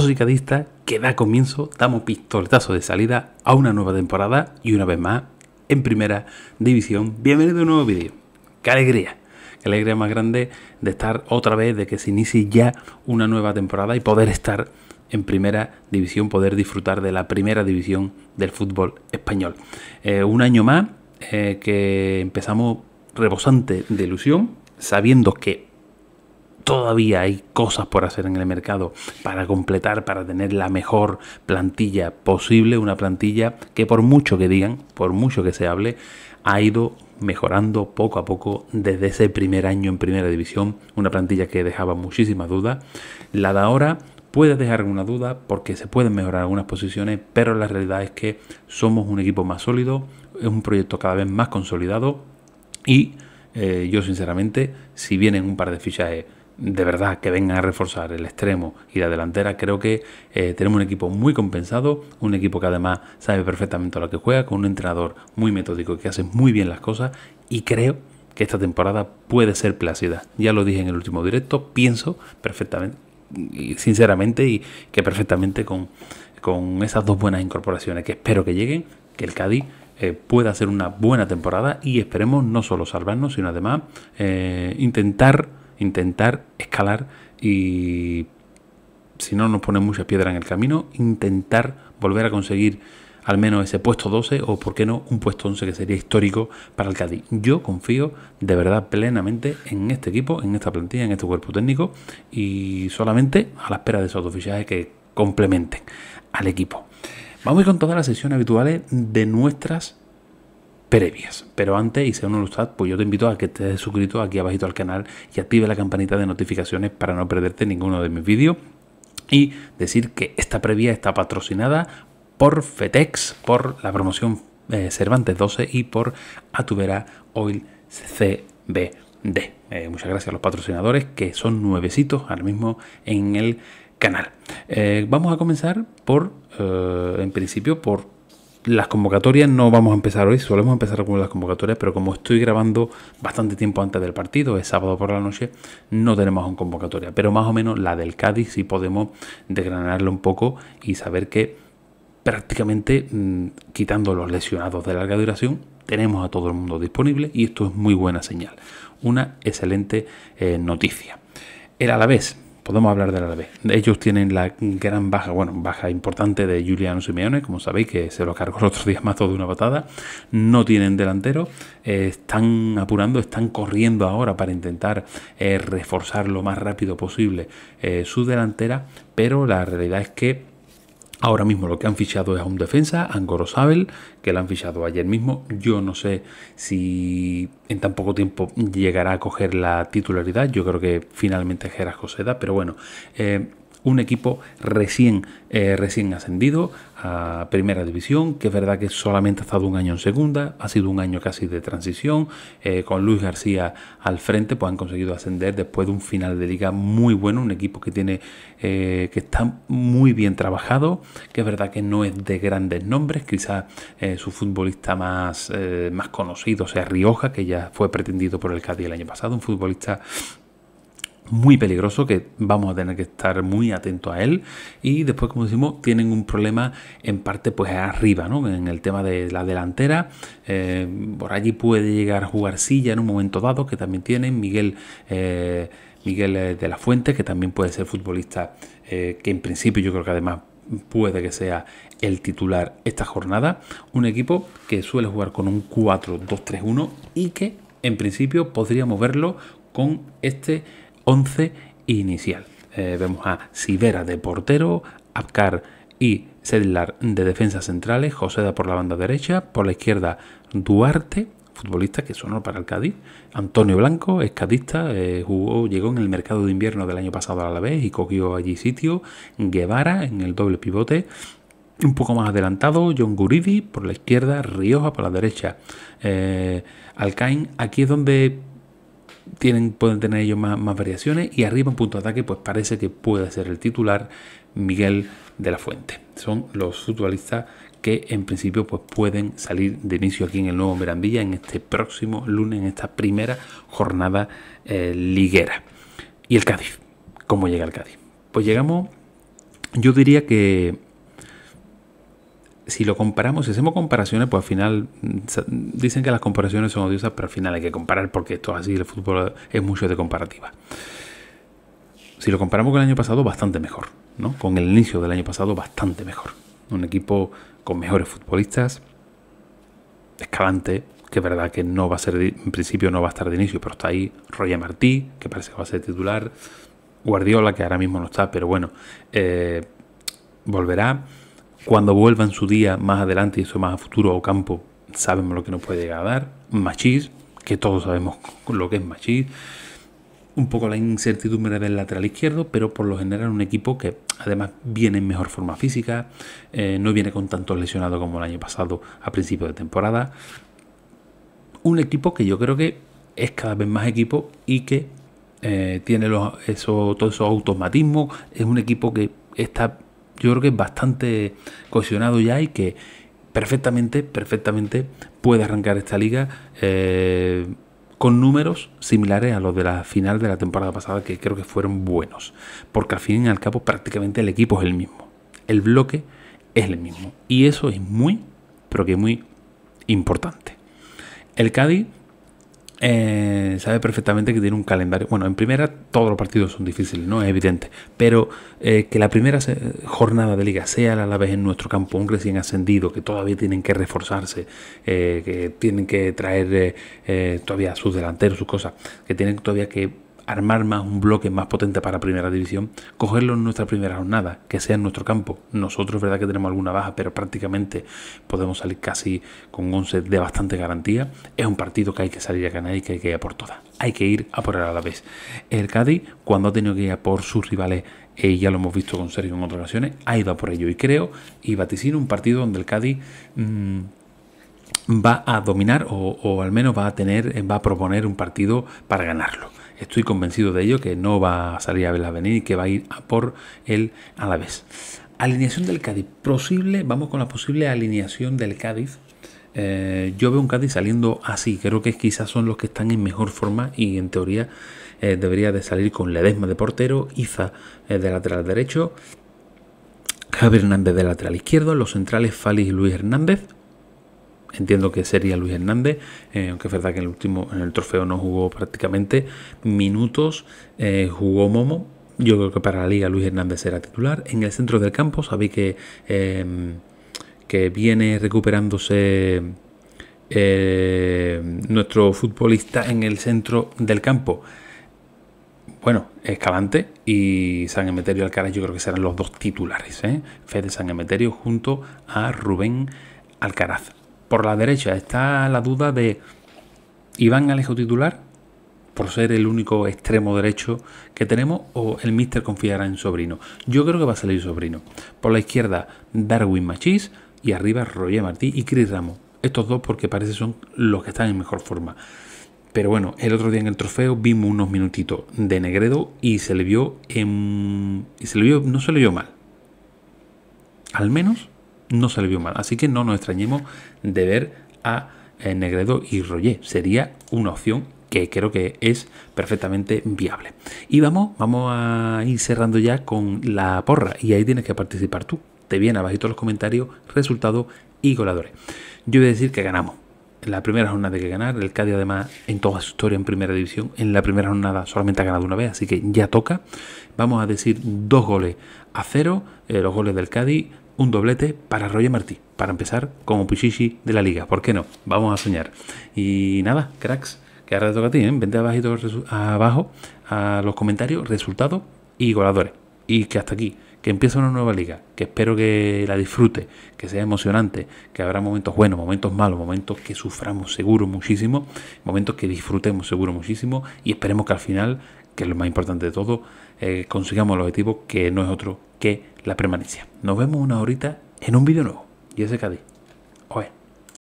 Cicadista, que da comienzo, damos pistoletazo de salida a una nueva temporada y una vez más en primera división. Bienvenido a un nuevo vídeo. ¡Qué alegría! ¡Qué alegría más grande de estar otra vez, de que se inicie ya una nueva temporada y poder estar en primera división, poder disfrutar de la primera división del fútbol español. Eh, un año más eh, que empezamos rebosante de ilusión, sabiendo que todavía hay cosas por hacer en el mercado para completar, para tener la mejor plantilla posible, una plantilla que por mucho que digan, por mucho que se hable, ha ido mejorando poco a poco desde ese primer año en primera división, una plantilla que dejaba muchísimas dudas. La de ahora puede dejar alguna duda porque se pueden mejorar algunas posiciones, pero la realidad es que somos un equipo más sólido, es un proyecto cada vez más consolidado y eh, yo sinceramente, si vienen un par de fichajes de verdad que vengan a reforzar el extremo y la delantera, creo que eh, tenemos un equipo muy compensado, un equipo que además sabe perfectamente a lo que juega, con un entrenador muy metódico que hace muy bien las cosas y creo que esta temporada puede ser plácida. Ya lo dije en el último directo, pienso perfectamente, y sinceramente, y que perfectamente con, con esas dos buenas incorporaciones que espero que lleguen, que el Cádiz eh, pueda hacer una buena temporada y esperemos no solo salvarnos, sino además eh, intentar intentar escalar y si no nos ponen mucha piedra en el camino, intentar volver a conseguir al menos ese puesto 12 o, por qué no, un puesto 11 que sería histórico para el Cádiz. Yo confío de verdad plenamente en este equipo, en esta plantilla, en este cuerpo técnico y solamente a la espera de esos dos que complementen al equipo. Vamos a ir con todas las sesiones habituales de nuestras previas. Pero antes, y si aún no lo estás, pues yo te invito a que estés suscrito aquí abajito al canal y active la campanita de notificaciones para no perderte ninguno de mis vídeos. Y decir que esta previa está patrocinada por FETEX, por la promoción eh, Cervantes 12 y por Atubera Oil CBD. Eh, muchas gracias a los patrocinadores que son nuevecitos ahora mismo en el canal. Eh, vamos a comenzar por, en principio, por las convocatorias no vamos a empezar hoy, solemos empezar con las convocatorias, pero como estoy grabando bastante tiempo antes del partido, es sábado por la noche, no tenemos una convocatoria, pero más o menos la del Cádiz sí podemos desgranarla un poco y saber que prácticamente mm, quitando los lesionados de larga duración, tenemos a todo el mundo disponible y esto es muy buena señal, una excelente eh, noticia. El Alavés podemos hablar la Alavés. Ellos tienen la gran baja, bueno, baja importante de Juliano Simeone, como sabéis, que se lo cargó el otro día más todo de una patada. No tienen delantero, eh, están apurando, están corriendo ahora para intentar eh, reforzar lo más rápido posible eh, su delantera, pero la realidad es que Ahora mismo lo que han fichado es a un defensa, Angoro Sabel, que lo han fichado ayer mismo. Yo no sé si en tan poco tiempo llegará a coger la titularidad. Yo creo que finalmente es Geras da, pero bueno. Eh, un equipo recién, eh, recién ascendido a primera división, que es verdad que solamente ha estado un año en segunda, ha sido un año casi de transición, eh, con Luis García al frente, pues han conseguido ascender después de un final de liga muy bueno, un equipo que tiene, eh, que está muy bien trabajado, que es verdad que no es de grandes nombres, quizás su futbolista más, más conocido sea Rioja, que ya fue pretendido por el Cádiz el año pasado, un futbolista muy peligroso que vamos a tener que estar muy atento a él. Y después, como decimos, tienen un problema en parte pues arriba, En el tema de la delantera. Eh, por allí puede llegar a jugar Silla en un momento dado, que también tienen. Miguel, eh, Miguel eh, de la Fuente, que también puede ser futbolista, que en principio yo creo que además puede que sea el titular esta jornada. Un equipo que suele jugar con un 4-2-3-1 y que en principio podríamos verlo con este 11 inicial. Eh, vemos a Sivera de portero, Abkar y Sedlar de defensa centrales, da por la banda derecha, por la izquierda Duarte, futbolista que sonó para el Cádiz, Antonio Blanco, escadista eh, jugó, llegó en el mercado de invierno del año pasado a la vez y cogió allí sitio, Guevara en el doble pivote, un poco más adelantado, John Guridi por la izquierda, Rioja por la derecha. Eh, Alcaín, aquí es donde tienen, pueden tener ellos más, más variaciones y arriba en punto de ataque pues parece que puede ser el titular Miguel de la Fuente. Son los futbolistas que en principio pues pueden salir de inicio aquí en el nuevo Merandilla en este próximo lunes, en esta primera jornada eh, liguera. ¿Y el Cádiz? ¿Cómo llega el Cádiz? Pues llegamos, yo diría que si lo comparamos, si hacemos comparaciones, pues al final mm, dicen que las comparaciones son odiosas, pero al final hay que comparar porque esto así, el fútbol es mucho de comparativa. Si lo comparamos con el año pasado, bastante mejor, ¿no? Con el inicio del año pasado, bastante mejor. Un equipo con mejores futbolistas, escalante, que es verdad que no va a ser, en principio no va a estar de inicio, pero está ahí Roya Martí, que parece que va a ser titular, Guardiola, que ahora mismo no está, pero bueno, eh, volverá. Cuando vuelva en su día más adelante, y eso más a futuro o campo, sabemos lo que nos puede llegar a dar. Machis, que todos sabemos lo que es Machis. Un poco la incertidumbre del lateral izquierdo, pero por lo general un equipo que además viene en mejor forma física, eh, no viene con tanto lesionado como el año pasado a principio de temporada. Un equipo que yo creo que es cada vez más equipo y que eh, tiene los, eso, todos esos automatismos. Es un equipo que está yo creo que es bastante cohesionado ya y que perfectamente, perfectamente puede arrancar esta liga eh, con números similares a los de la final de la temporada pasada, que creo que fueron buenos. Porque al fin y al cabo prácticamente el equipo es el mismo. El bloque es el mismo. Y eso es muy, pero que muy importante. El Cádiz eh, sabe perfectamente que tiene un calendario. Bueno, en primera todos los partidos son difíciles, ¿no? Es evidente. Pero eh, que la primera jornada de liga sea a la vez en nuestro campo, un recién ascendido, que todavía tienen que reforzarse, eh, que tienen que traer todavía sus delanteros, sus cosas, que tienen todavía que armar más un bloque más potente para primera división, cogerlo en nuestra primera jornada, que sea en nuestro campo. Nosotros, verdad que tenemos alguna baja, pero prácticamente podemos salir casi con 11 de bastante garantía. Es un partido que hay que salir a ganar y que hay que ir a por todas. Hay que ir a por el a la vez. El Cádiz, cuando ha tenido que ir a por sus rivales, y eh, ya lo hemos visto con Sergio en otras ocasiones, ha ido a por ello. Y creo y vaticino un partido donde el Cádiz... Mm, va a dominar o, al menos va a tener, va a proponer un partido para ganarlo. Estoy convencido de ello, que no va a salir a venir y que va a ir a por él a la vez. Alineación del Cádiz. Posible, vamos con la posible alineación del Cádiz. Eh, yo veo un Cádiz saliendo así. Creo que quizás son los que están en mejor forma y en teoría eh, debería de salir con Ledesma de portero, Iza eh, de lateral derecho, Javier Hernández de lateral izquierdo, los centrales Fali y Luis Hernández, entiendo que sería Luis Hernández, eh, aunque es verdad que en el último, en el trofeo no jugó prácticamente minutos, eh, jugó Momo. Yo creo que para la liga Luis Hernández será titular. En el centro del campo sabéis que, em, que viene recuperándose em, nuestro futbolista en el centro del campo. Bueno, Escalante y San Emeterio Alcaraz yo creo que serán los dos titulares. ¿eh? Fede San Emeterio junto a Rubén Alcaraz. Por la derecha está la duda de Iván Alejo titular, por ser el único extremo derecho que tenemos, o el míster confiará en Sobrino. Yo creo que va a salir Sobrino. Por la izquierda, Darwin Machís y arriba Roger Martí y Chris Ramos. Estos dos porque parece son los que están en mejor forma. Pero bueno, el otro día en el trofeo vimos unos minutitos de Negredo y se le vio en... y se le vio, no se le vio mal. Al menos no se le vio mal. Así que no nos extrañemos de ver a eh, Negredo y Roger. Sería una opción que creo que es perfectamente viable. Y vamos, vamos a ir cerrando ya con la porra. Y ahí tienes que participar tú. Te viene abajito los comentarios, resultado y goleadores. Yo voy a decir que ganamos. En la primera jornada de que ganar. El Cádiz, además, en toda su historia en primera división, en la primera jornada solamente ha ganado una vez, así que ya toca. Vamos a decir dos goles a cero. Eh, los goles del Cádiz, un doblete para Roger Martí, para empezar como Pichichi de la liga. ¿Por qué no? Vamos a soñar. Y nada, cracks, que ahora te toca a ti, ¿eh? Vente abajo a los comentarios, resultados y goladores. Y que hasta aquí, que empiece una nueva liga, que espero que la disfrute, que sea emocionante, que habrá momentos buenos, momentos malos, momentos que suframos seguro muchísimo, momentos que disfrutemos seguro muchísimo y esperemos que al final, que es lo más importante de todo, eh, consigamos el objetivo que no es otro que la permanencia. Nos vemos una horita en un video nuevo. Yo soy